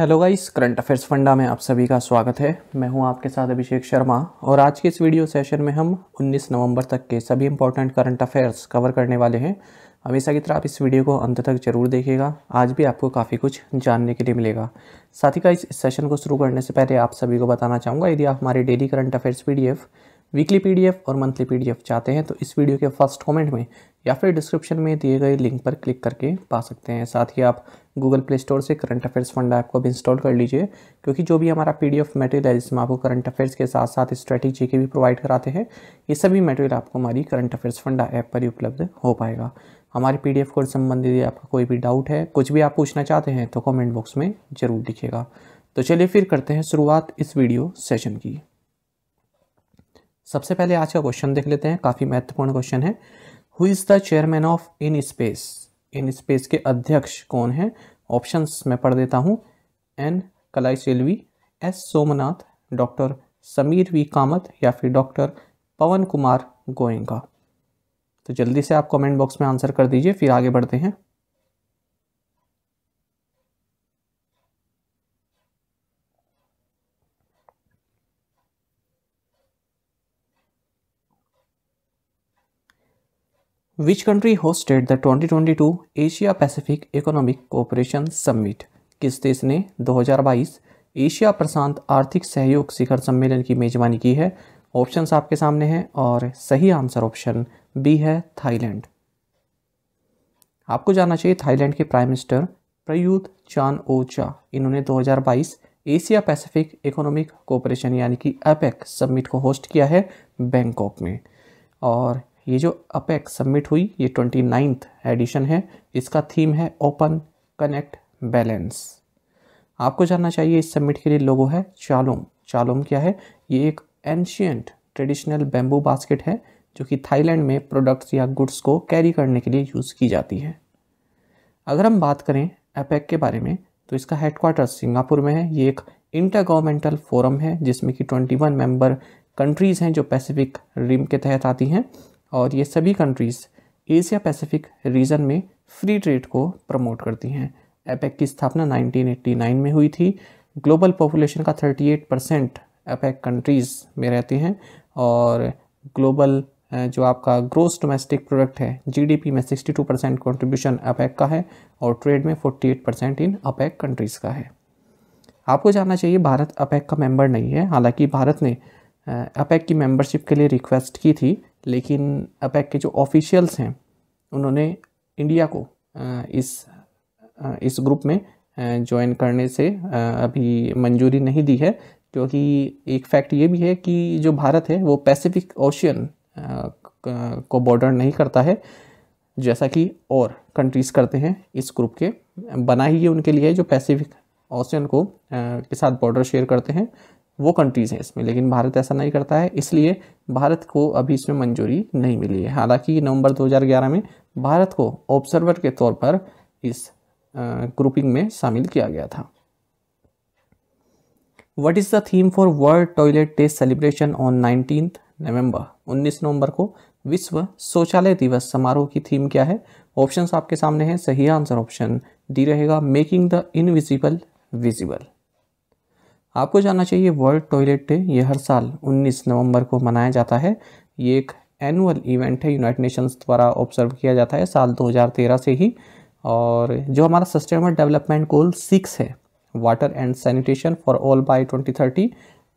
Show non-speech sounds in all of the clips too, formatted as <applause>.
Hello guys current affairs funda में आप सभी का स्वागत है मैं हूं आपके साथ अभिषेक शर्मा और आज के इस वीडियो सेशन में हम 19 नवंबर तक के सभी इंपॉर्टेंट करंट अफेयर्स कवर करने वाले हैं हमेशा की तरह आप इस वीडियो को अंत तक जरूर देखिएगा आज भी आपको काफ़ी कुछ जानने के लिए मिलेगा साथ ही का इस सेशन को शुरू करने से पहले आप सभी को बताना चाहूँगा यदि आप हमारे daily current affairs P weekly P और मंथली पी चाहते हैं तो इस वीडियो के फर्स्ट कॉमेंट में या फिर डिस्क्रिप्शन में दिए गए लिंक पर क्लिक करके पा सकते हैं साथ ही आप गूगल प्ले स्टोर से करंट अफेयर्स फंड ऐप को भी इंस्टॉल कर लीजिए क्योंकि जो भी हमारा पीडीएफ मटेरियल है जिसमें आपको करंट अफेयर्स के साथ साथ स्ट्रैटेजी के भी प्रोवाइड कराते हैं ये सभी मटेरियल आपको हमारी करंट अफेयर्स फंड ऐप पर ही उपलब्ध हो पाएगा हमारे पी डी कोर्स संबंधित आपका कोई भी डाउट है कुछ भी आप पूछना चाहते हैं तो कॉमेंट बॉक्स में ज़रूर लिखेगा तो चलिए फिर करते हैं शुरुआत इस वीडियो सेशन की सबसे पहले आज का क्वेश्चन देख लेते हैं काफ़ी महत्वपूर्ण क्वेश्चन है who is the chairman of in space in space के अध्यक्ष कौन हैं ऑप्शंस मैं पढ़ देता हूँ N Kalai Selvi S Somnath doctor Sameer V Kamat या फिर डॉक्टर पवन कुमार गोयंका तो जल्दी से आप कमेंट बॉक्स में आंसर कर दीजिए फिर आगे बढ़ते हैं which country hosted the 2022 Asia Pacific economic cooperation summit किस देश ने 2022 एशिया प्रशांत आर्थिक सहयोग शिखर सम्मेलन की मेजबानी की है ऑप्शन आपके सामने हैं और सही आंसर ऑप्शन बी है थाईलैंड आपको जानना चाहिए थाईलैंड के prime minister Prayut Chan Ocha इन्होंने 2022 एशिया पैसिफिक इकोनॉमिक कोऑपरेशन यानी कि एपेक समिट को होस्ट किया है बैंकॉक में और ये जो अपेक सबमिट हुई ये ट्वेंटी नाइन्थ एडिशन है इसका थीम है ओपन कनेक्ट बैलेंस आपको जानना चाहिए इस सबमिट के लिए लोगो है चालोम चालोम क्या है ये एक एंशियंट ट्रेडिशनल बैम्बू बास्केट है जो कि थाईलैंड में प्रोडक्ट्स या गुड्स को कैरी करने के लिए यूज़ की जाती है अगर हम बात करें अपेक के बारे में तो इसका हेडक्वार्टर सिंगापुर में है ये एक इंटर गवर्नमेंटल फोरम है जिसमें कि 21 मेंबर कंट्रीज़ हैं जो पैसिफिक रिम के तहत आती हैं और ये सभी कंट्रीज़ एशिया पैसिफिक रीजन में फ्री ट्रेड को प्रमोट करती हैं एपेक की स्थापना 1989 में हुई थी ग्लोबल पॉपुलेशन का 38 परसेंट एपेक कंट्रीज़ में रहते हैं और ग्लोबल जो आपका ग्रोस डोमेस्टिक प्रोडक्ट है जीडीपी में 62 परसेंट कॉन्ट्रीब्यूशन अपैक का है और ट्रेड में 48 परसेंट इन अपैक कंट्रीज़ का है आपको जानना चाहिए भारत अपैक का मेंबर नहीं है हालांकि भारत ने अपैक की मेंबरशिप के लिए रिक्वेस्ट की थी लेकिन अपैक के जो ऑफिशियल्स हैं उन्होंने इंडिया को इस इस ग्रुप में ज्वाइन करने से अभी मंजूरी नहीं दी है क्योंकि एक फैक्ट ये भी है कि जो भारत है वो पैसिफिक ओशियन को बॉर्डर नहीं करता है जैसा कि और कंट्रीज़ करते हैं इस ग्रुप के बना ही ये उनके लिए जो पैसिफिक ओशियन को के साथ बॉर्डर शेयर करते हैं वो कंट्रीज़ हैं इसमें लेकिन भारत ऐसा नहीं करता है इसलिए भारत को अभी इसमें मंजूरी नहीं मिली है हालांकि नवंबर 2011 में भारत को ऑब्जर्वर के तौर पर इस ग्रुपिंग में शामिल किया गया था what is the theme for world toilet day celebration on nineteen November 19 नवंबर को विश्व शौचालय दिवस समारोह की थीम क्या है ऑप्शंस आपके सामने हैं सही आंसर ऑप्शन डी रहेगा मेकिंग द इनविजिबल विजिबल आपको जानना चाहिए वर्ल्ड टॉयलेट डे ये हर साल 19 नवंबर को मनाया जाता है ये एक एनुअल इवेंट है यूनाइटेड नेशंस द्वारा ऑब्जर्व किया जाता है साल 2013 से ही और जो हमारा सस्टेनेबल डेवलपमेंट गोल सिक्स है water and sanitation for all by 2030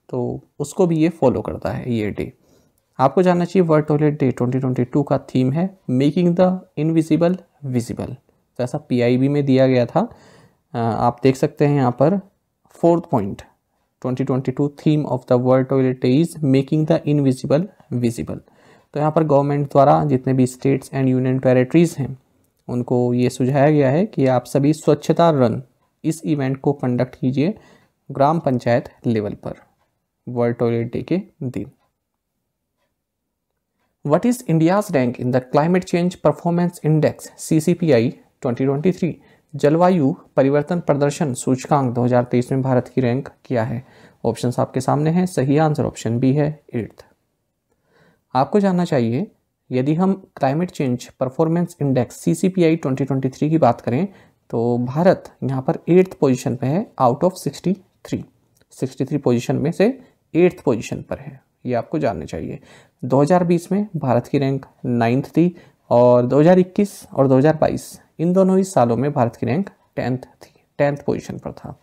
तो उसको भी ये फॉलो करता है ये डे आपको जानना चाहिए वर्ल्ड टॉयलेट डे ट्वेंटी का थीम है मेकिंग द इनविजिबल विजिबल तो ऐसा में दिया गया था आप देख सकते हैं यहाँ पर fourth point 2022 theme of the world toilet is making the invisible visible तो यहाँ पर गवर्नमेंट द्वारा जितने भी स्टेट्स एंड यूनियन टेरेटरीज हैं उनको ये सुझाया गया है कि आप सभी स्वच्छता रन इस इवेंट को कंडक्ट कीजिए ग्राम पंचायत लेवल पर वर्ल्ड टॉयलेट डे के दिन what is India's rank in the climate change performance index C C P I twenty twenty three जलवायु परिवर्तन प्रदर्शन सूचकांक 2023 में भारत की रैंक क्या है ऑप्शन आपके सामने हैं सही आंसर ऑप्शन बी है एट्थ आपको जानना चाहिए यदि हम climate change performance index C C P I twenty twenty three की बात करें तो भारत यहाँ पर एट्थ पोजिशन पर है out of sixty three sixty three position में से एट्थ पोजिशन पर है ये आपको जानना चाहिए 2020 में भारत की रैंक नाइन्थ थी और 2021 और 2022 इन दोनों ही सालों में भारत की रैंक टेंथ थी टेंथ पोजिशन पर था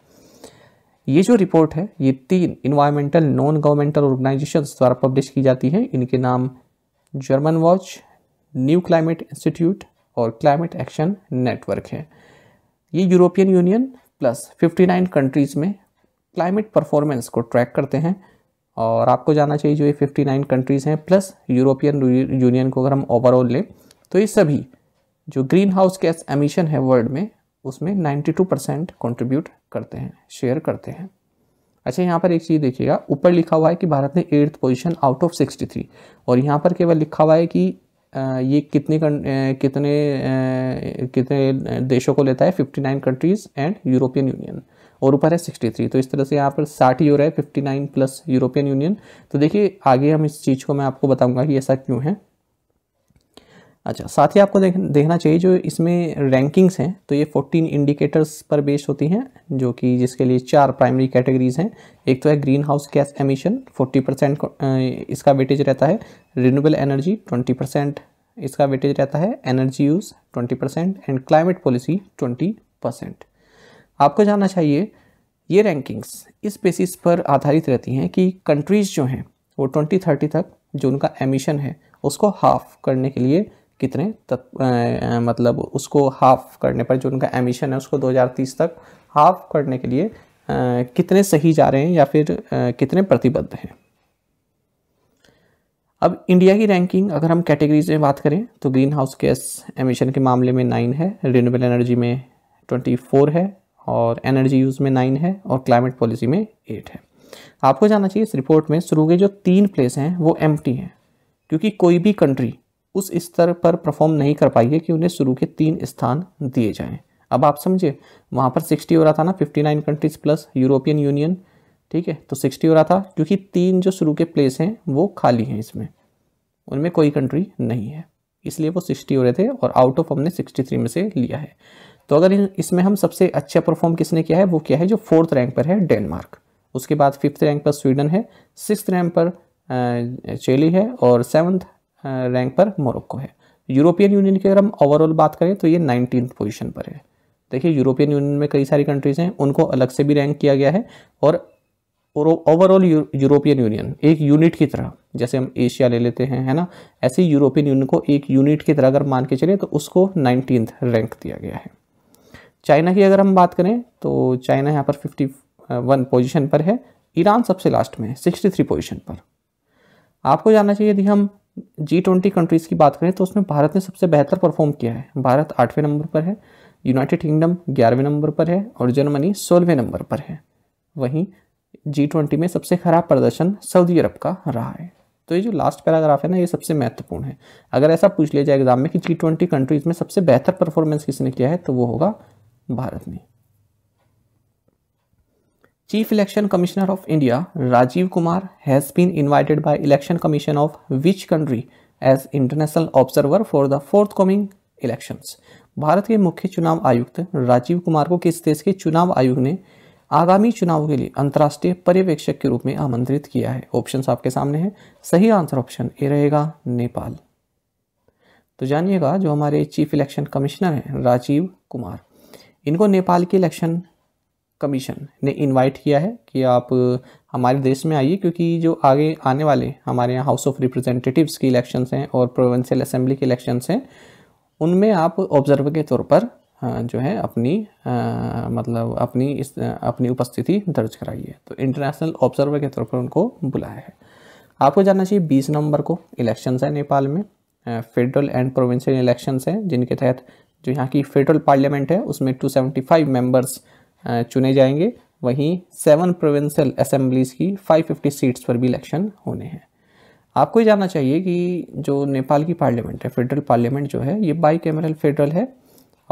ये जो रिपोर्ट है ये तीन इन्वायरमेंटल नॉन गवर्नमेंटल ऑर्गेनाइजेशन द्वारा पब्लिश की जाती है इनके नाम German Watch New Climate Institute और क्लाइमेट एक्शन नेटवर्क है ये यूरोपियन यूनियन प्लस 59 कंट्रीज़ में क्लाइमेट परफॉर्मेंस को ट्रैक करते हैं और आपको जाना चाहिए जो ये 59 कंट्रीज़ हैं प्लस यूरोपियन यूनियन को अगर हम ओवरऑल लें तो ये सभी जो ग्रीन हाउस गैस एमिशन है वर्ल्ड में उसमें 92 परसेंट कॉन्ट्रीब्यूट करते हैं शेयर करते हैं अच्छा यहाँ पर एक चीज़ देखिएगा ऊपर लिखा हुआ है कि भारत ने एट्थ पोजीशन आउट ऑफ 63 और यहाँ पर केवल लिखा हुआ है कि ये कितने कितने कितने देशों को लेता है 59 कंट्रीज़ एंड यूरोपियन यूनियन और ऊपर है 63 तो इस तरह से यहाँ पर 60 रहा है 59 प्लस यूरोपियन यूनियन तो देखिए आगे हम इस चीज़ को मैं आपको बताऊँगा कि ऐसा क्यों है अच्छा साथ ही आपको देख देखना चाहिए जो इसमें रैंकिंग्स हैं तो ये 14 इंडिकेटर्स पर बेस्ड होती हैं जो कि जिसके लिए चार प्राइमरी कैटेगरीज हैं एक तो है greenhouse gas emission 40 percent इसका वेटेज रहता है रिन्यूबल एनर्जी 20 परसेंट इसका वेटेज रहता है energy use 20 percent and climate policy 20 percent आपको जानना चाहिए ये रैंकिंग्स इस बेसिस पर आधारित रहती हैं कि कंट्रीज़ जो हैं वो ट्वेंटी तक जो उनका एमिशन है उसको हाफ करने के लिए कितने तक मतलब उसको हाफ करने पर जो उनका एमिशन है उसको 2030 तक हाफ करने के लिए आ, कितने सही जा रहे हैं या फिर आ, कितने प्रतिबद्ध हैं अब इंडिया की रैंकिंग अगर हम कैटेगरीज में बात करें तो ग्रीन हाउस गैस एमिशन के मामले में नाइन है रिन्यूएबल एनर्जी में ट्वेंटी फोर है और एनर्जी यूज़ में नाइन है और क्लाइमेट पॉलिसी में एट है आपको जानना चाहिए इस रिपोर्ट में शुरू के जो तीन प्लेस हैं वो एम्प्टी हैं क्योंकि कोई भी कंट्री उस स्तर पर परफॉर्म नहीं कर पाई है कि उन्हें शुरू के तीन स्थान दिए जाएं अब आप समझिए वहाँ पर सिक्सटी हो रहा था ना fifty nine countries plus European Union ठीक है तो सिक्सटी हो रहा था क्योंकि तीन जो शुरू के प्लेस हैं वो खाली हैं इसमें उनमें कोई कंट्री नहीं है इसलिए वो सिक्सटी हो रहे थे और आउट ऑफ हमने सिक्सटी थ्री में से लिया है तो अगर इसमें हम सबसे अच्छा परफॉर्म किसने किया है वो क्या है जो फोर्थ रैंक पर है डेनमार्क उसके बाद फिफ्थ रैंक पर स्वीडन है सिक्स रैंक पर चेली है और सेवन्थ रैंक पर मोरक्को है यूरोपियन यूनियन की अगर हम ओवरऑल बात करें तो ये नाइनटीन पोजीशन पर है देखिए यूरोपियन यूनियन में कई सारी कंट्रीज़ हैं उनको अलग से भी रैंक किया गया है और ओवरऑल यूरोपियन यूनियन एक यूनिट की तरह जैसे हम एशिया ले लेते हैं है ना ऐसे यूरोपियन यूनियन को एक यूनिट की तरह अगर मान के चले तो उसको नाइनटीन रैंक दिया गया है चाइना की अगर हम बात करें तो चाइना यहाँ पर फिफ्टी वन पोजिशन पर है ईरान सबसे लास्ट में है सिक्सटी थ्री पोजिशन पर आपको जानना चाहिए यदि हम जी ट्वेंटी कंट्रीज़ की बात करें तो उसमें भारत ने सबसे बेहतर परफॉर्म किया है भारत आठवें नंबर पर है यूनाइटेड किंगडम ग्यारहवें नंबर पर है और जर्मनी सोलहवें नंबर पर है वहीं जी ट्वेंटी में सबसे खराब प्रदर्शन सऊदी अरब का रहा है तो ये जो लास्ट पैराग्राफ है ना ये सबसे महत्वपूर्ण है अगर ऐसा पूछ लिया जाए एग्जाम में कि जी ट्वेंटी कंट्रीज़ में सबसे बेहतर परफॉर्मेंस किसने किया है तो वो होगा भारत ने chief election commissioner of India Rajiv Kumar has been invited by election commission of which country as international observer for the forthcoming elections Bharat के मुख्य चुनाव आयुक्त राजीव कुमार को किस देश के चुनाव आयोग ने आगामी चुनावों के लिए अंतर्राष्ट्रीय पर्यवेक्षक के रूप में आमंत्रित किया है ऑप्शन आपके सामने है सही आंसर ऑप्शन ए रहेगा नेपाल तो जानिएगा जो हमारे चीफ इलेक्शन कमिश्नर हैं राजीव कुमार इनको नेपाल के इलेक्शन कमीशन ने इनवाइट किया है कि आप हमारे देश में आइए क्योंकि जो आगे आने वाले हमारे यहाँ हाउस ऑफ रिप्रेजेंटेटिव्स की इलेक्शंस हैं और प्रोविंशियल असेंबली के इलेक्शंस हैं उनमें आप ऑब्जर्व के तौर पर जो है अपनी आ, मतलब अपनी इस अपनी उपस्थिति दर्ज कराइए तो इंटरनेशनल ऑब्जर्वर के तौर पर उनको बुलाया है आपको जानना चाहिए बीस नवंबर को इलेक्शंस हैं नेपाल में फेडरल एंड प्रोविंशियल इलेक्शंस हैं जिनके तहत जो यहाँ की फेडरल पार्लियामेंट है उसमें टू सेवेंटी मेंबर्स चुने जाएंगे वहीं सेवन प्रोविंसल असम्बलीज़ की 550 सीट्स पर भी इलेक्शन होने हैं आपको ये जानना चाहिए कि जो नेपाल की पार्लियामेंट है फेडरल पार्लियामेंट जो है ये बाई कैमरल फेडरल है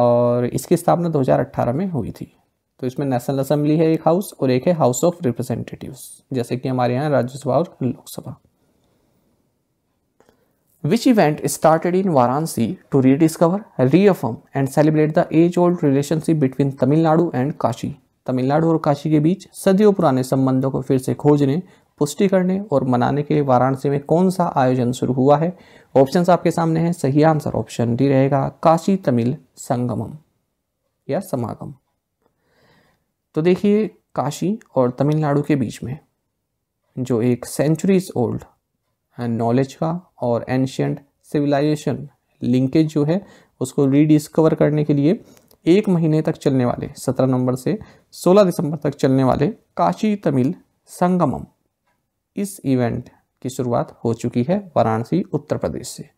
और इसकी स्थापना 2018 में हुई थी तो इसमें नेशनल असेंबली है एक हाउस और एक है हाउस ऑफ रिप्रेजेंटेटिव्स जैसे कि हमारे यहाँ राज्यसभा और Lok Sabha which event started in Varanasi to rediscover, reaffirm and celebrate the age-old relationship between Tamil Nadu and Kashi. Tamil Nadu और काशी के बीच सदियों पुराने संबंधों को फिर से खोजने पुष्टि करने और मनाने के लिए वाराणसी में कौन सा आयोजन शुरू हुआ है ऑप्शन आपके सामने हैं सही आंसर ऑप्शन डी रहेगा काशी तमिल संगमम या समागम तो देखिए काशी और तमिलनाडु के बीच में जो एक सेंचुरीज ओल्ड नॉलेज हाँ, का और एंशियंट सिविलाइजेशन लिंकेज जो है उसको रीडिस्कवर करने के लिए एक महीने तक चलने वाले 17 नवंबर से 16 दिसंबर तक चलने वाले काशी तमिल संगमम इस इवेंट की शुरुआत हो चुकी है वाराणसी उत्तर प्रदेश से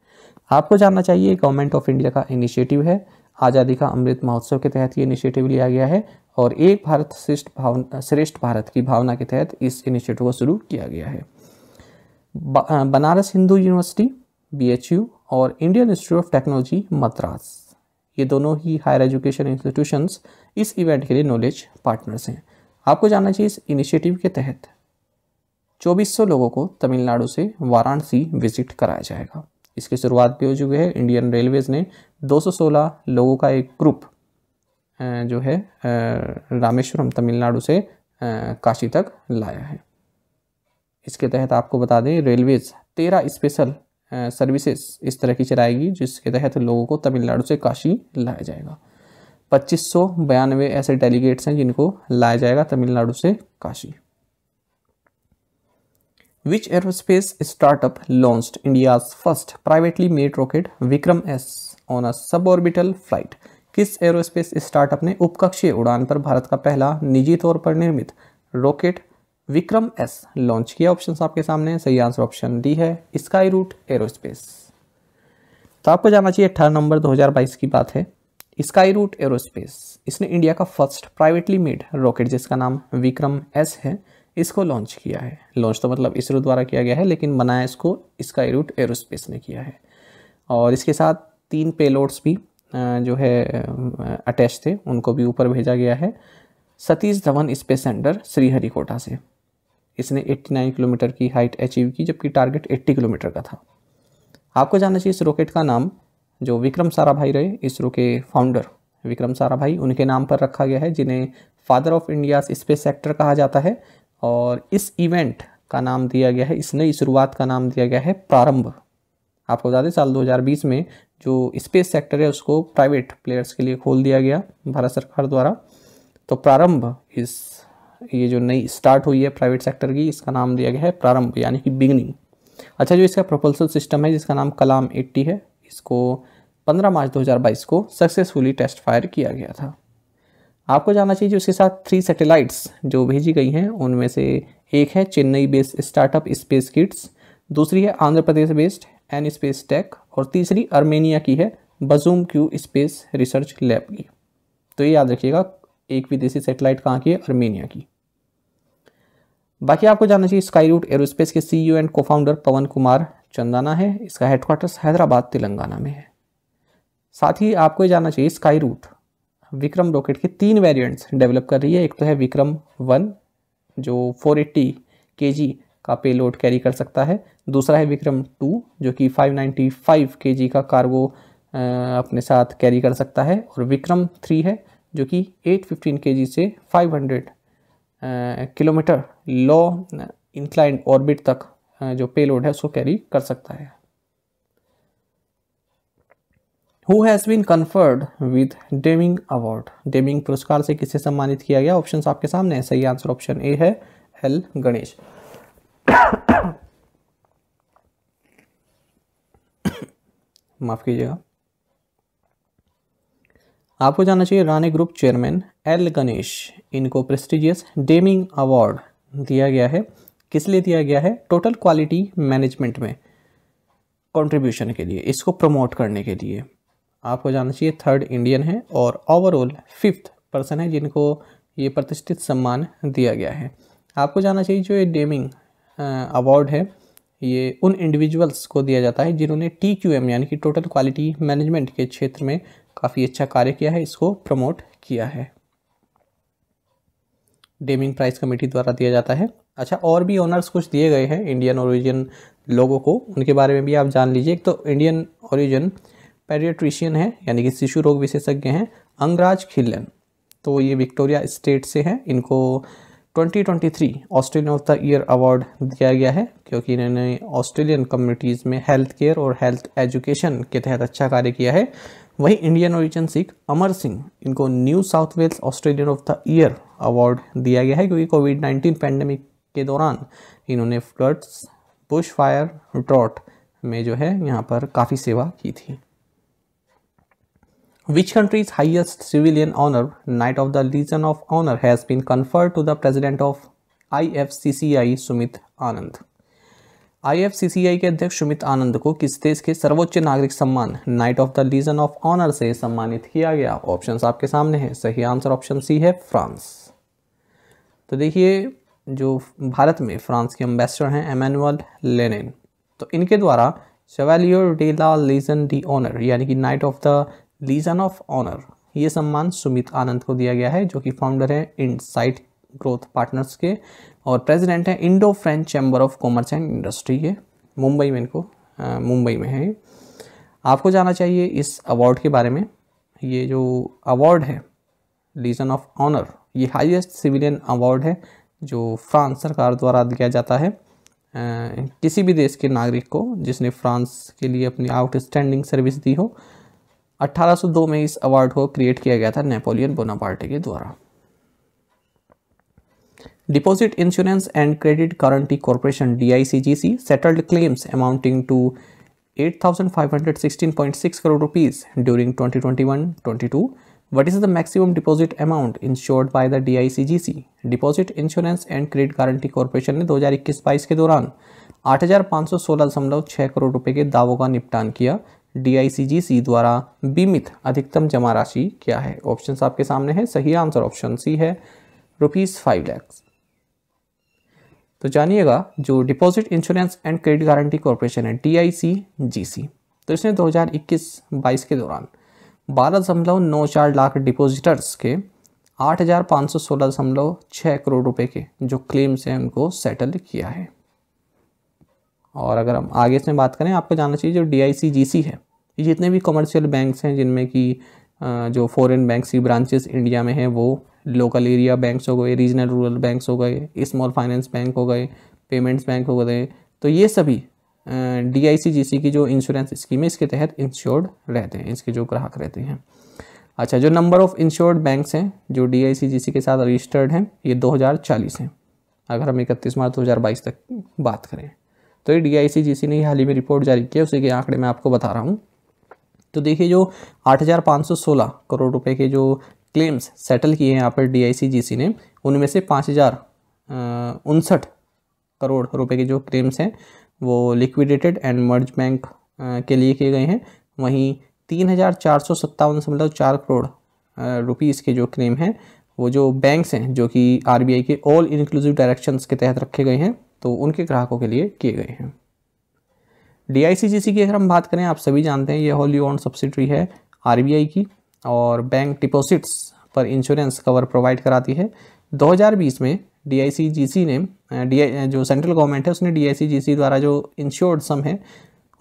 आपको जानना चाहिए गवर्नमेंट ऑफ इंडिया का इनिशिएटिव है आज़ादी का अमृत महोत्सव के तहत ये इनिशिएटिव लिया गया है और एक भारत श्रेष्ठ भावना श्रेष्ठ भारत की भावना के तहत इस इनिशिएटिव को शुरू किया गया है बनारस हिंदू यूनिवर्सिटी बीएचयू और Indian Institute of Technology Madras ये दोनों ही हायर एजुकेशन इंस्टीट्यूशंस इस इवेंट के लिए नॉलेज पार्टनर्स हैं आपको जानना चाहिए इस इनिशिएटिव के तहत 2400 लोगों को तमिलनाडु से वाराणसी विजिट कराया जाएगा इसकी शुरुआत भी हो चुकी है इंडियन रेलवेज़ ने 216 लोगों का एक ग्रुप जो है रामेश्वरम तमिलनाडु से काशी तक लाया है इसके तहत आपको बता दें रेलवेज़ तेरह स्पेशल सर्विसेज इस तरह की चलाएगी जिसके तहत लोगों को तमिलनाडु से काशी लाया जाएगा पच्चीस सौ बयानवे ऐसे डेलीगेट्स हैं जिनको लाया जाएगा तमिलनाडु से Kashi which aerospace startup launched India first privately made rocket Vikram S on a sub orbital flight किस एरोस्पेस स्टार्टअप ने उपकक्षीय उड़ान पर भारत का पहला निजी तौर पर निर्मित रॉकेट विक्रम एस लॉन्च किया ऑप्शन आपके सामने सही आंसर ऑप्शन डी है स्काई रूट एरोस्पेस तो आपको जाना चाहिए अठारह नवंबर 2022 की बात है स्काई रूट एरोस्पेस इसने इंडिया का फर्स्ट प्राइवेटली मेड रॉकेट जिसका नाम विक्रम एस है इसको लॉन्च किया है लॉन्च तो मतलब इसरो द्वारा किया गया है लेकिन बनाया इसको स्काई रूट एरोस्पेस ने किया है और इसके साथ तीन पेलोड्स भी जो है अटैच थे उनको भी ऊपर भेजा गया है सतीश धवन स्पेस सेंटर श्रीहरिकोटा से इसने 89 किलोमीटर की हाइट अचीव की जबकि टारगेट 80 किलोमीटर का था आपको जानना चाहिए इस रॉकेट का नाम जो विक्रम साराभाई रहे इसरो के फाउंडर विक्रम साराभाई उनके नाम पर रखा गया है जिन्हें father of India space sector कहा जाता है और इस इवेंट का नाम दिया गया है इस नई शुरुआत का नाम दिया गया है प्रारंभ आपको बता दें साल 2020 में जो स्पेस सेक्टर है उसको प्राइवेट प्लेयर्स के लिए खोल दिया गया भारत सरकार द्वारा तो प्रारंभ इस ये जो नई स्टार्ट हुई है प्राइवेट सेक्टर की इसका नाम दिया गया है प्रारंभ यानी कि बिगनिंग अच्छा जो इसका प्रपोजल सिस्टम है जिसका नाम कलाम 80 है इसको 15 मार्च 2022 को सक्सेसफुली टेस्ट फायर किया गया था आपको जानना चाहिए उसके साथ थ्री सैटेलाइट्स जो भेजी गई हैं उनमें से एक है Chennai based startup Space Kidz दूसरी है Andhra Pradesh based N Space Tech और तीसरी आर्मेनिया की है Bazoom Q Space Research Lab की तो ये याद रखिएगा एक विदेशी सेटेलाइट कहाँ की है अर्मेनिया की बाकी आपको जानना चाहिए स्काई रूट एरोस्पेस के CEO and co founder Pawan Kumar Chandana है इसका हेडक्वार्टर्स हैदराबाद तेलंगाना में है साथ ही आपको ये जानना चाहिए स्काई रूट विक्रम रॉकेट के तीन वेरिएंट्स डेवलप कर रही है एक तो है विक्रम वन जो 480 एट्टी का पेलोड कैरी कर सकता है दूसरा है विक्रम टू जो कि 595 केजी का कार्गो अपने साथ कैरी कर सकता है और विक्रम थ्री है जो कि 815 केजी से 500 किलोमीटर लो इंक्लाइंड ऑर्बिट तक जो पेलोड है उसको कैरी कर सकता है who has been conferred with Deming award Deming पुरस्कार से किसे सम्मानित किया गया ऑप्शन आपके सामने है सही आंसर ऑप्शन ए है एल गणेश <coughs> माफ कीजिएगा आपको जानना चाहिए Rane group chairman L Ganesh इनको प्रेस्टिजियस डेमिंग अवार्ड दिया गया है किस लिए दिया गया है टोटल क्वालिटी मैनेजमेंट में कंट्रीब्यूशन के लिए इसको प्रमोट करने के लिए आपको जानना चाहिए थर्ड इंडियन है और ओवरऑल फिफ्थ पर्सन है जिनको ये प्रतिष्ठित सम्मान दिया गया है आपको जानना चाहिए जो ये डेमिंग अवार्ड है ये उन इंडिविजुअल्स को दिया जाता है जिन्होंने टी क्यू एम यानी कि टोटल क्वालिटी मैनेजमेंट के क्षेत्र में काफ़ी अच्छा कार्य किया है इसको प्रमोट किया है डेमिंग प्राइज कमेटी द्वारा दिया जाता है अच्छा और भी ऑनर्स कुछ दिए गए हैं इंडियन ओरिजिन लोगों को उनके बारे में भी आप जान लीजिए एक तो इंडियन ओरिजिन पेरियोट्रिशियन है यानी कि शिशु रोग विशेषज्ञ हैं अंगराज खिल्लन तो ये विक्टोरिया स्टेट से हैं इनको 2023 Australian of the year award दिया गया है क्योंकि इन्होंने ऑस्ट्रेलियन कम्युनिटीज़ में हेल्थ केयर और हेल्थ एजुकेशन के तहत अच्छा कार्य किया है वहीं इंडियन ओरिजन सिख अमर सिंह इनको New South Wales Australian of the year award दिया गया है क्योंकि कोविड नाइन्टीन पैंडेमिक के दौरान इन्होंने फ्लड्स बुश फायर ड्रॉट में जो है यहाँ पर काफ़ी सेवा की थी which countries highest civilian honour knight of the legion of honour has been conferred to the president of I F C C I Sumit Anand IFCCI के अध्यक्ष सुमित आनंद को किस देश के सर्वोच्च नागरिक सम्मान knight of the legion of Honour से सम्मानित किया गया ऑप्शन आपके सामने है सही आंसर ऑप्शन सी है फ्रांस तो देखिए जो भारत में फ्रांस के एम्बेसडर हैं एमैनुअल लेनिन तो इनके द्वारा chevalier de la Legion de honneur यानी कि knight of the legion of Honour ये सम्मान सुमित आनंद को दिया गया है जो कि founder Insight growth partners के और प्रेसिडेंट हैं Indo French chamber of commerce and industry के मुंबई में इनको मुंबई में है आपको जाना चाहिए इस अवार्ड के बारे में ये जो अवार्ड है लीजन ऑफ ऑनर ये हाईएस्ट सिविलियन अवार्ड है जो फ्रांस सरकार द्वारा दिया जाता है किसी भी देश के नागरिक को जिसने फ्रांस के लिए अपनी आउटस्टैंडिंग सर्विस दी हो 1802 में इस अवार्ड को क्रिएट किया गया था नेपोलियन बोनापार्टी के द्वारा Deposit Insurance and Credit Guarantee Corporation DICGC settled claims amounting to 8516.6 crore rupees during 2021-22 what is the maximum deposit amount insured by the DICGC? Deposit Insurance and Credit Guarantee Corporation ने 2021-22 के दौरान 8,516.6 करोड़ रुपए के दावों का निपटान किया DICGC द्वारा बीमित अधिकतम जमा राशि क्या है ऑप्शन आपके सामने है सही आंसर ऑप्शन सी है रुपीज़ फाइव लैक्स तो जानिएगा जो deposit insurance and credit guarantee corporation है D I C G C तो इसने 2021-22 के दौरान बारह दशमलव नौ चार लाख डिपोज़िटर्स के आठ हज़ार पाँच सौ सोलह दशमलव छः करोड़ रुपए के जो क्लेम्स हैं उनको सेटल किया है और अगर हम आगे इसमें बात करें आपको जानना चाहिए जो डी आई सी जी सी है ये जितने भी कमर्शियल बैंक्स हैं जिनमें कि जो फॉरेन बैंक्स की ब्रांचेस इंडिया में हैं वो लोकल एरिया बैंक्स हो गए रीजनल रूरल बैंक्स हो गए स्मॉल फाइनेंस बैंक हो गए पेमेंट्स बैंक हो गए तो ये सभी डी आई सी जी सी की जो इंश्योरेंस स्कीम है इसके तहत इंश्योर्ड रहते हैं इसके जो ग्राहक रहते हैं अच्छा जो नंबर ऑफ़ इंश्योर्ड बैंक्स हैं जो डी आई सी जी सी के साथ रजिस्टर्ड हैं ये दो हज़ार चालीस हैं अगर हम इकतीस मार्च दो हज़ार बाईस तक बात करें तो ये डी आई सी जी सी ने हाल ही में रिपोर्ट जारी किया उसी के आंकड़े मैं आपको बता रहा हूँ तो देखिए जो 8,516 करोड़ रुपए के जो क्लेम्स सेटल किए हैं यहाँ पर सी ने उनमें से पाँच हज़ार उनसठ करोड़ रुपए के जो क्लेम्स हैं वो लिक्विडेटेड एंड मर्ज बैंक के लिए किए गए हैं वहीं तीन हज़ार चार सौ सत्तावन से मतलब चार करोड़ रुपीज़ के जो क्लेम हैं वो जो बैंक्स हैं जो कि आरबीआई के ऑल इंक्लूसिव डायरेक्शंस के तहत रखे गए हैं तो उनके ग्राहकों के लिए किए गए हैं डी की अगर हम बात करें आप सभी जानते हैं ये होली ऑन सब्सिडरी है आर की और बैंक डिपॉजिट्स पर इंश्योरेंस कवर प्रोवाइड कराती है 2020 में डी ने डी जो सेंट्रल गवर्नमेंट है उसने डी द्वारा जो इंश्योर्ड सम है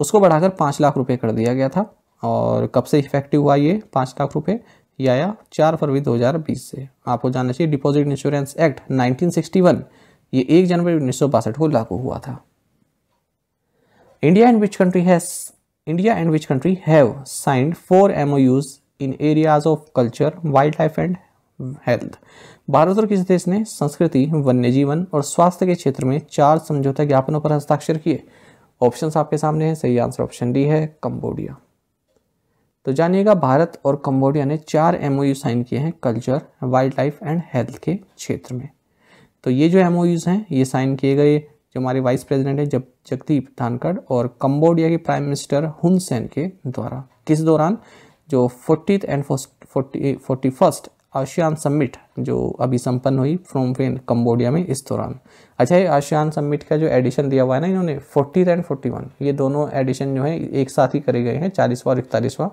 उसको बढ़ाकर पाँच लाख रुपये कर दिया गया था और कब से इफेक्टिव हुआ ये पाँच लाख रुपये ये आया चार फरवरी 2020 से आपको जानना चाहिए डिपॉजिट इंश्योरेंस एक्ट 1961 ये एक जनवरी उन्नीस को लागू हुआ था India and which country has India and which country have signed four use in areas of culture wildlife and health Bharat और किस देश ने संस्कृति वन्य जीवन और स्वास्थ्य के क्षेत्र में चार समझौता ज्ञापनों पर हस्ताक्षर किए ऑप्शंस आपके सामने हैं सही आंसर ऑप्शन डी है कंबोडिया तो जानिएगा भारत और कंबोडिया ने चार एम साइन किए हैं culture wildlife and health के क्षेत्र में तो ये जो एम हैं ये साइन किए गए जो हमारे वाइस प्रेसिडेंट हैं जब जगदीप धानखड़ और कंबोडिया के प्राइम मिनिस्टर हुन सेन के द्वारा किस दौरान जो forty and forty forty first summit जो अभी संपन्न हुई फ्रोम फेन कम्बोडिया में इस दौरान अच्छा ये आशियान समिट का जो एडिशन दिया हुआ है ना इन्होंने फोर्टीथ एंड फोर्टी वन ये दोनों एडिशन जो है एक साथ ही करे गए हैं चालीसवा और इकतालीसवा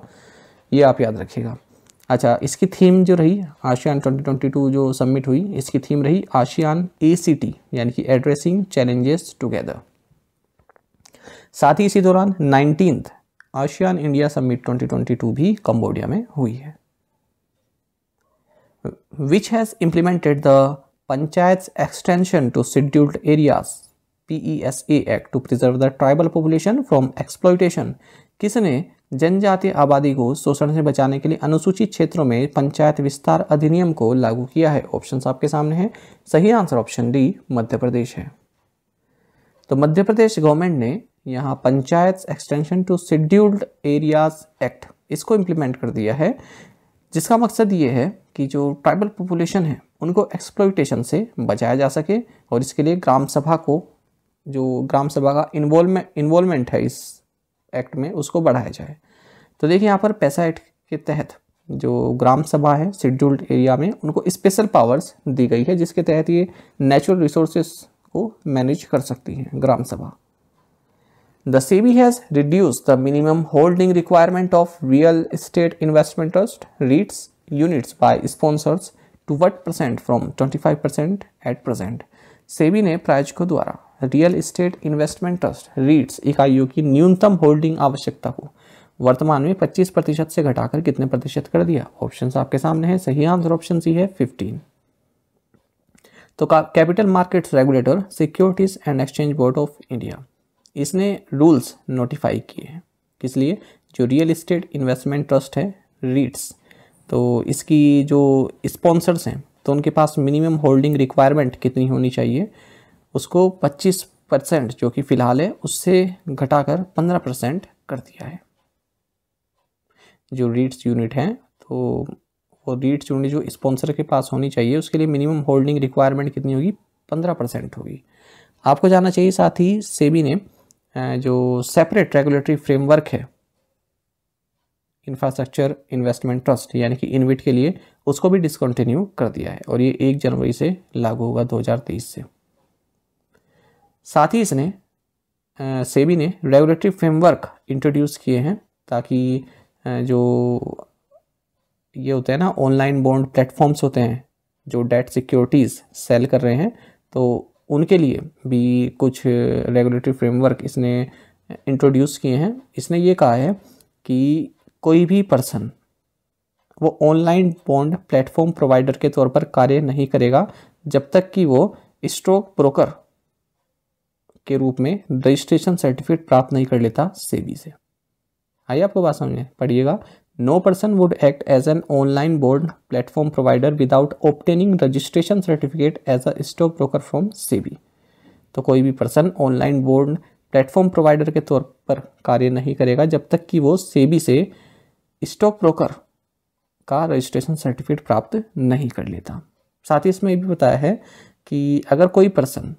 ये आप याद रखिएगा अच्छा इसकी थीम जो रही आशियान 2022 जो सबमिट हुई इसकी थीम रही आशियान ए यानी कि एड्रेसिंग चैलेंजेस टुगेदर साथ ही इसी दौरान नाइनटीन्थ आशियान इंडिया समिट 2022 भी कंबोडिया में हुई है which has implemented the Panchayats Extension to Scheduled Areas PESA act to preserve the tribal population from exploitation किसने जनजातीय आबादी को शोषण से बचाने के लिए अनुसूचित क्षेत्रों में पंचायत विस्तार अधिनियम को लागू किया है ऑप्शन आपके सामने हैं सही answer option D Madhya Pradesh है तो मध्य प्रदेश गवर्नमेंट ने यहाँ panchayat extension to scheduled areas act इसको इम्प्लीमेंट कर दिया है जिसका मकसद ये है कि जो ट्राइबल पॉपुलेशन है उनको एक्सप्लोइटेशन से बचाया जा सके और इसके लिए ग्राम सभा को जो ग्राम सभा का इन्वॉल्वमेंट इन्वॉल्वमेंट है इस एक्ट में उसको बढ़ाया जाए तो देखिए यहाँ पर पैसा एक्ट के तहत जो ग्राम सभा है शेड्यूल्ड एरिया में उनको स्पेशल पावर्स दी गई है जिसके तहत ये नेचुरल रिसोर्सेस को मैनेज कर सकती हैं ग्राम सभा The SEBI has reduced the minimum holding requirement of real estate investment trust REITs units by sponsors to what percent from 25% at present. SEBI ने प्रायोजकों द्वारा real estate investment trust REITs इकाइयों की न्यूनतम होल्डिंग आवश्यकता को वर्तमान में 25 प्रतिशत से घटाकर कितने प्रतिशत कर दिया ऑप्शंस आपके सामने हैं सही आंसर ऑप्शन सी है 15 तो capital markets regulator securities and exchange board of India इसने रूल्स नोटिफाई किए हैं किस लिए जो रियल इस्टेट इन्वेस्टमेंट ट्रस्ट है रीट्स तो इसकी जो स्पॉन्सर्स हैं तो उनके पास मिनिमम होल्डिंग रिक्वायरमेंट कितनी होनी चाहिए उसको 25 परसेंट जो कि फ़िलहाल है उससे घटाकर 15 परसेंट कर दिया है जो रीट्स यूनिट हैं तो वो रीट्स यूनिट जो स्पॉन्सर के पास होनी चाहिए उसके लिए मिनिमम होल्डिंग रिक्वायरमेंट कितनी होगी पंद्रह परसेंट होगी आपको जानना चाहिए साथ ही सेबी ने जो सेपरेट रेगुलेटरी फ्रेमवर्क है इंफ्रास्ट्रक्चर इन्वेस्टमेंट ट्रस्ट यानी कि इनविट के लिए उसको भी डिसकंटिन्यू कर दिया है और ये एक जनवरी से लागू होगा 2023 से साथ ही इसने सेबी ने रेगुलेटरी फ्रेमवर्क इंट्रोड्यूस किए हैं ताकि जो ये होते हैं ना ऑनलाइन बॉन्ड प्लेटफॉर्म्स होते हैं जो डेट सिक्योरिटीज़ सेल कर रहे हैं तो उनके लिए भी कुछ रेगुलेटरी फ्रेमवर्क इसने इंट्रोड्यूस किए हैं इसने ये कहा है कि कोई भी पर्सन वो ऑनलाइन बॉन्ड प्लेटफॉर्म प्रोवाइडर के तौर पर कार्य नहीं करेगा जब तक कि वो स्टॉक ब्रोकर के रूप में रजिस्ट्रेशन सर्टिफिकेट प्राप्त नहीं कर लेता सेबी से आइए आपको बात समझें पढ़िएगा no person would act as an online board platform provider without obtaining registration certificate as a broker from SEBI तो कोई भी person online board platform provider के तौर पर कार्य नहीं करेगा जब तक कि वो सेबी से स्टॉक ब्रोकर का रजिस्ट्रेशन सर्टिफिकेट प्राप्त नहीं कर लेता साथ ही इसमें ये भी बताया है कि अगर कोई person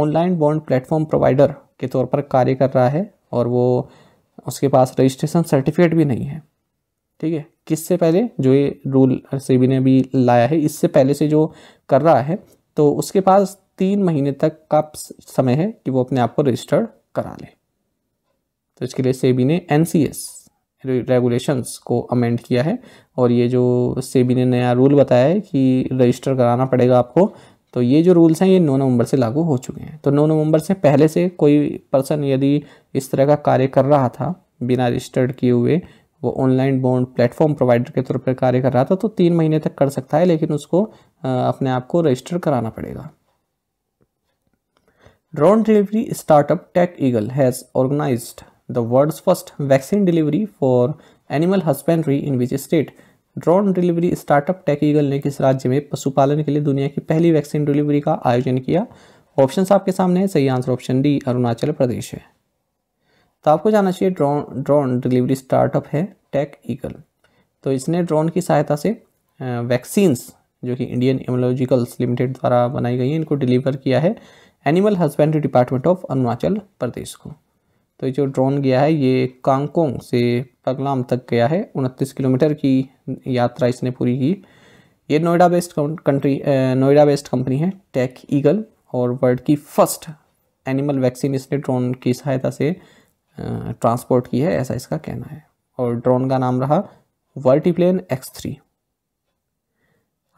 online bond platform provider के तौर पर कार्य कर रहा है और वो उसके पास रजिस्ट्रेशन सर्टिफिकेट भी नहीं है ठीक है किससे पहले जो ये रूल सेबी ने अभी लाया है इससे पहले से जो कर रहा है तो उसके पास तीन महीने तक का समय है कि वो अपने आप को रजिस्टर्ड करा ले तो इसके लिए सेबी ने एन रेगुलेशंस को अमेंड किया है और ये जो सेबी ने नया रूल बताया है कि रजिस्टर कराना पड़ेगा आपको तो ये जो रूल्स हैं ये 9 नवंबर से लागू हो चुके हैं तो 9 नवंबर से पहले से कोई पर्सन यदि इस तरह का कार्य कर रहा था बिना रजिस्टर्ड किए हुए वो ऑनलाइन बॉन्ड प्लेटफॉर्म प्रोवाइडर के तौर पर कार्य कर रहा था तो तीन महीने तक कर सकता है लेकिन उसको अपने आप को रजिस्टर कराना पड़ेगा drone delivery startup Tech Eagle has organise the world's first vaccine delivery for animal husbandry in which state drone delivery startup Tech Eagle ने किस राज्य में पशुपालन के लिए दुनिया की पहली वैक्सीन डिलीवरी का आयोजन किया ऑप्शन आपके सामने है सही answer option D Arunachal Pradesh है तो आपको जाना चाहिए ड्रोन ड्रोन डिलीवरी स्टार्टअप है टेक ईगल तो इसने ड्रोन की सहायता से वैक्सीन्स जो कि इंडियन इम्यूलॉजिकल्स लिमिटेड द्वारा बनाई गई है इनको डिलीवर किया है animal husbandry department of Arunachal Pradesh को तो जो ड्रोन गया है ये कांगकोंग से पगलाम तक गया है उनतीस किलोमीटर की यात्रा इसने पूरी की ये Noida based country Noida based company है टेक ईगल और वर्ल्ड की फर्स्ट एनिमल वैक्सीन इसने ड्रोन की सहायता से ट्रांसपोर्ट की है ऐसा इसका कहना है और ड्रोन का नाम रहा वर्टीप्लेन एक्स थ्री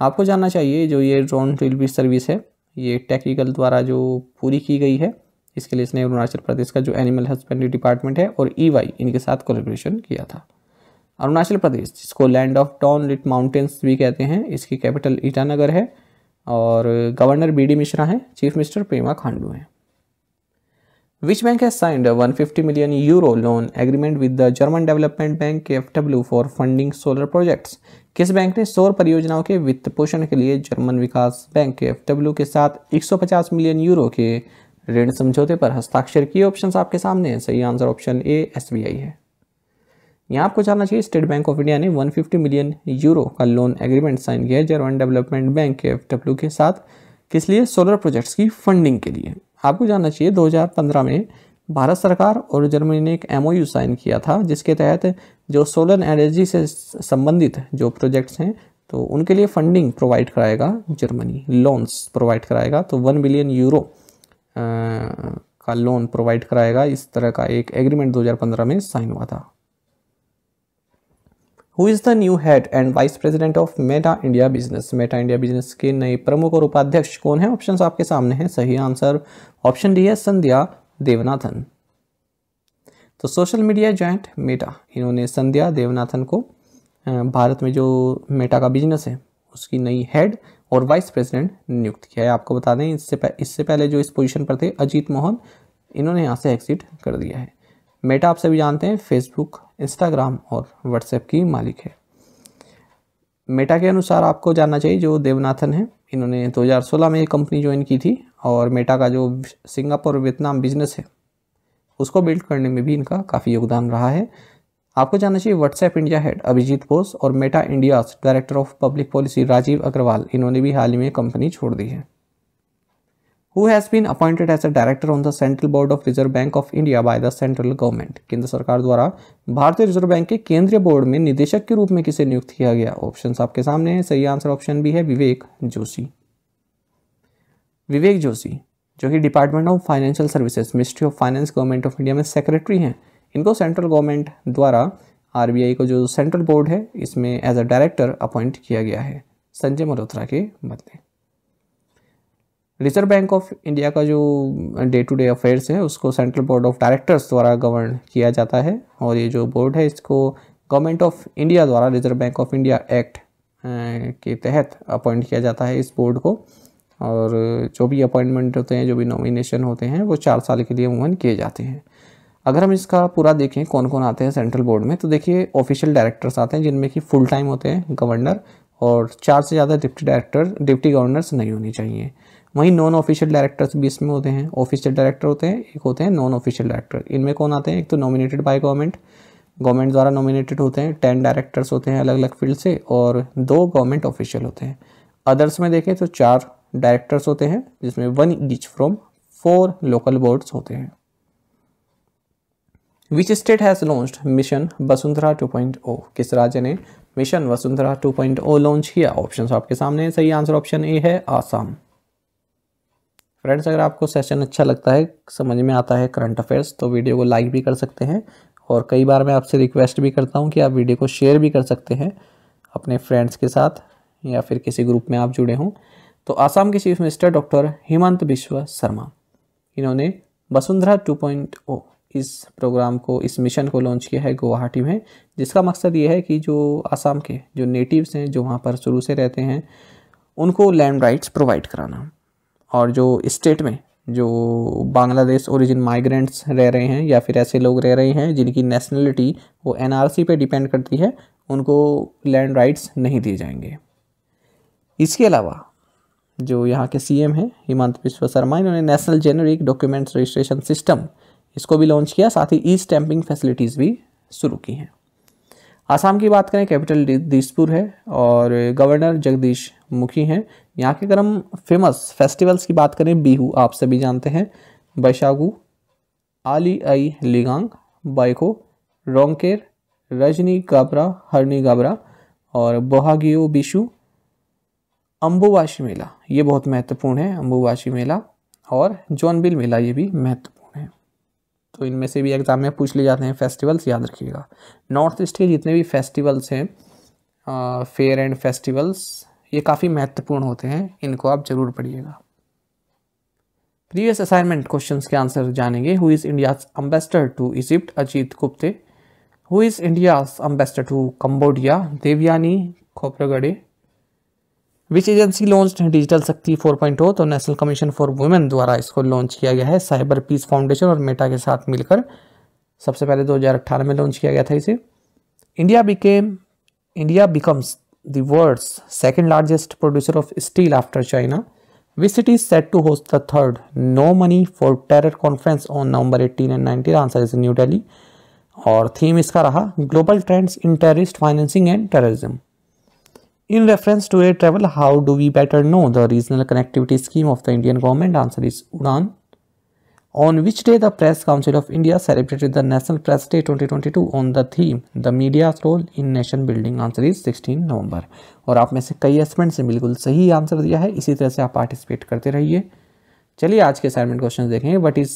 आपको जानना चाहिए जो ये ड्रोन फील्ड सर्विस है ये टेक्निकल द्वारा जो पूरी की गई है इसके लिए इसने अरुणाचल प्रदेश का जो एनिमल हस्बेंड्री डिपार्टमेंट है और ईवाई e इनके साथ कोलेब्रेशन किया था अरुणाचल प्रदेश जिसको land of dawn lit mountains भी कहते हैं इसकी कैपिटल ईटानगर है और गवर्नर बी डी मिश्रा हैं चीफ मिनिस्टर पेमा खांडू हैं Which bank has signed a 150 million euro loan agreement with the German Development Bank KFW for funding solar projects? किस बैंक ने सौर परियोजनाओं के वित्त पोषण के लिए जर्मन विकास बैंक के एफ डब्ल्यू के साथ 150 मिलियन यूरो के ऋण समझौते पर हस्ताक्षर किए ऑप्शंस आपके सामने हैं सही आंसर ऑप्शन ए एस है यहाँ आपको जानना चाहिए स्टेट बैंक ऑफ इंडिया ने 150 मिलियन यूरो का लोन एग्रीमेंट साइन किया है German development bank K F के साथ किस लिए सोलर प्रोजेक्ट्स की फंडिंग के लिए आपको जानना चाहिए 2015 में भारत सरकार और जर्मनी ने एक एमओयू साइन किया था जिसके तहत जो सोलर एनर्जी से संबंधित जो प्रोजेक्ट्स हैं तो उनके लिए फंडिंग प्रोवाइड कराएगा जर्मनी लोन्स प्रोवाइड कराएगा तो वन बिलियन यूरो का लोन प्रोवाइड कराएगा इस तरह का एक एग्रीमेंट 2015 में साइन हुआ था who is the new head and vice president of Meta India business Meta India business के नए प्रमुख और उपाध्यक्ष कौन है ऑप्शन आपके सामने हैं सही आंसर ऑप्शन डी है संध्या देवनाथन तो सोशल मीडिया जॉइंट मेटा इन्होंने संध्या देवनाथन को भारत में जो मेटा का बिजनेस है उसकी नई हेड और वाइस प्रेसिडेंट नियुक्त किया है आपको बता दें इससे इससे पहले जो इस पोजीशन पर थे अजीत मोहन इन्होंने यहाँ से एक्सिट कर दिया है मेटा आप सभी जानते हैं फेसबुक इंस्टाग्राम और व्हाट्सएप की मालिक है मेटा के अनुसार आपको जानना चाहिए जो देवनाथन है इन्होंने 2016 में ये कंपनी ज्वाइन की थी और मेटा का जो सिंगापुर वियतनाम बिजनेस है उसको बिल्ड करने में भी इनका काफ़ी योगदान रहा है आपको जानना चाहिए WhatsApp India head Abhijit Bose और Meta India director of public policy Rajiv Agarwal इन्होंने भी हाल ही में कंपनी छोड़ दी है who has been appointed as a director on the central board of Reserve Bank of India by the central government केंद्र सरकार द्वारा भारतीय रिजर्व बैंक के केंद्रीय बोर्ड में निदेशक के रूप में किसे नियुक्त किया गया ऑप्शन आपके सामने है सही आंसर ऑप्शन भी है विवेक जोशी विवेक जोशी जो कि department of financial services ministry of finance government of India में सेक्रेटरी हैं इनको सेंट्रल गवर्नमेंट द्वारा आरबीआई को जो सेंट्रल बोर्ड है इसमें एज अ डायरेक्टर अपॉइंट किया गया है संजय मल्होत्रा के मतलब रिजर्व बैंक ऑफ इंडिया का जो डे टू डे अफेयर्स है उसको सेंट्रल बोर्ड ऑफ डायरेक्टर्स द्वारा गवर्न किया जाता है और ये जो बोर्ड है इसको गवर्नमेंट ऑफ इंडिया द्वारा Reserve Bank of India act के तहत अपॉइंट किया जाता है इस बोर्ड को और जो भी अपॉइंटमेंट होते हैं जो भी नॉमिनेशन होते हैं वो चार साल के लिए अमूमन किए जाते हैं अगर हम इसका पूरा देखें कौन कौन आते हैं सेंट्रल बोर्ड में तो देखिए ऑफिशियल डायरेक्टर्स आते हैं जिनमें कि फुल टाइम होते हैं गवर्नर और चार से ज़्यादा डिप्टी डायरेक्टर डिप्टी गवर्नर्स नहीं होनी चाहिए वहीं नॉन ऑफिशियल डायरेक्टर्स भी इसमें होते हैं ऑफिशियल डायरेक्टर होते हैं एक होते हैं नॉन ऑफिशियल डायरेक्टर इनमें कौन आते हैं एक तो नॉमिनेटेड बाय गवर्नमेंट गवर्नमेंट द्वारा नॉमिनेटेड होते हैं टेन डायरेक्टर्स होते हैं अलग अलग फील्ड से और दो गवर्नमेंट ऑफिशियल होते हैं अदर्स में देखें तो चार डायरेक्टर्स होते हैं जिसमें one each from four local boards होते हैं which state has launch mission Vasundhara two किस राज्य ने मिशन वसुंधरा 2.0 लॉन्च किया ऑप्शन आपके सामने सही आंसर ऑप्शन ए है आसाम फ्रेंड्स अगर आपको सेशन अच्छा लगता है समझ में आता है करंट अफेयर्स तो वीडियो को लाइक भी कर सकते हैं और कई बार मैं आपसे रिक्वेस्ट भी करता हूँ कि आप वीडियो को शेयर भी कर सकते हैं अपने फ्रेंड्स के साथ या फिर किसी ग्रुप में आप जुड़े हों तो आसाम के chief minister doctor Himanta Biswa Sarma इन्होंने वसुंधरा टू oh इस प्रोग्राम को इस मिशन को लॉन्च किया है गुवाहाटी में जिसका मकसद ये है कि जो आसाम के जो नेटिव्स हैं जो वहाँ पर शुरू से रहते हैं उनको लैंड राइट्स प्रोवाइड कराना और जो स्टेट में जो बांग्लादेश ओरिजिन माइग्रेंट्स रह रहे हैं या फिर ऐसे लोग रह रहे हैं जिनकी नेशनलिटी वो एनआरसी पे डिपेंड करती है उनको लैंड राइट्स नहीं दिए जाएंगे इसके अलावा जो यहाँ के सीएम हैं हिमंत बिश्व शर्मा इन्होंने national generic documents registration system इसको भी लॉन्च किया साथ ही ई स्टैंपिंग फैसिलिटीज़ भी शुरू की हैं आसाम की बात करें कैपिटल दिसपुर है और गवर्नर जगदीश मुखी हैं यहाँ के अगर हम फेमस फेस्टिवल्स की बात करें बीहू आप सभी जानते हैं बैशागु आली आई लिगांग बाइको रोंगकेर रजनी गाबरा हरनी गाबरा और बोहागियो बिशु अम्बुवाशी मेला ये बहुत महत्वपूर्ण है अम्बुवाशी मेला और जौनबिल मेला ये भी महत्वपूर्ण है तो इनमें से भी एग्ज़ाम में पूछ लिए जाते हैं फेस्टिवल्स याद रखिएगा नॉर्थ ईस्ट के जितने भी फेस्टिवल्स हैं फेयर एंड फेस्टिवल्स ये काफ़ी महत्वपूर्ण होते हैं इनको आप जरूर पढ़िएगा प्रीवियस असाइनमेंट क्वेश्चंस के आंसर जानेंगे who is India ambassador to Egypt Ajit Gupte who is India ambassador to Cambodia Devyani Khobragade which agency launch digital Shakti 4.0 तो नेशनल कमीशन फॉर वुमेन द्वारा इसको लॉन्च किया गया है साइबर पीस फाउंडेशन और मेटा के साथ मिलकर सबसे पहले 2018 में लॉन्च किया गया था इसे India became India becomes the world's second largest producer of steel after China, VCT is set to host the third No Money for Terror conference on November 18 and 19. The answer is New Delhi. Or theme is raha, Global Trends in Terrorist Financing and Terrorism. In reference to air travel, how do we better know the regional connectivity scheme of the Indian government? answer is UDAN. On which day the Press Council of India celebrated the National Press Day 2022 on the theme The Media's Role in Nation Building? Answer is 16 November. और आप में से कई एस्टमेंट से बिल्कुल सही answer दिया है इसी तरह से आप पार्टिसिपेट करते रहिए चलिए आज के असाइनमेंट क्वेश्चन देखें what is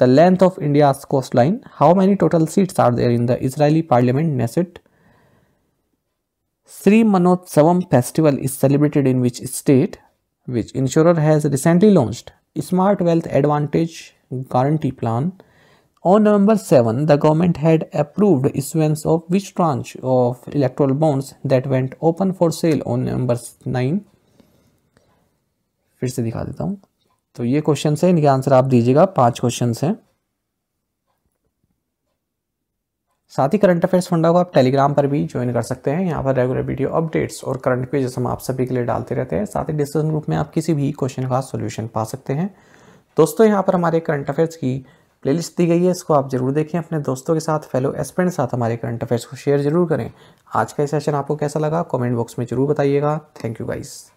the length of India's coastline how many total seats are there in the Israeli parliament Knesset Shri Manoj festival is celebrated in which state which insure has recently launched smart wealth advantage guarantee plan. On November 7, the government had approved issuance of which tranche of electoral bonds that went open for sale on November 9. फिर से दिखा देता हूँ तो ये question है इनके answer आप दीजिएगा पांच क्वेश्चन हैं साथ ही करंट अफेयर्स फंडा को आप टेलीग्राम पर भी ज्वाइन कर सकते हैं यहाँ पर रेगुलर वीडियो अपडेट्स और करंट पेजेस हम आप सभी के लिए डालते रहते हैं साथ ही डिस्कशन ग्रुप में आप किसी भी क्वेश्चन का सॉल्यूशन पा सकते हैं दोस्तों यहाँ पर हमारे करंट अफेयर्स की प्लेलिस्ट दी गई है इसको आप जरूर देखें अपने दोस्तों के साथ फेलो एस्पेंट साथ हमारे करंट अफेयर्स को शेयर जरूर करें आज का ये सेशन आपको कैसा लगा कमेंट बॉक्स में जरूर बताइएगा थैंक यू गाइज़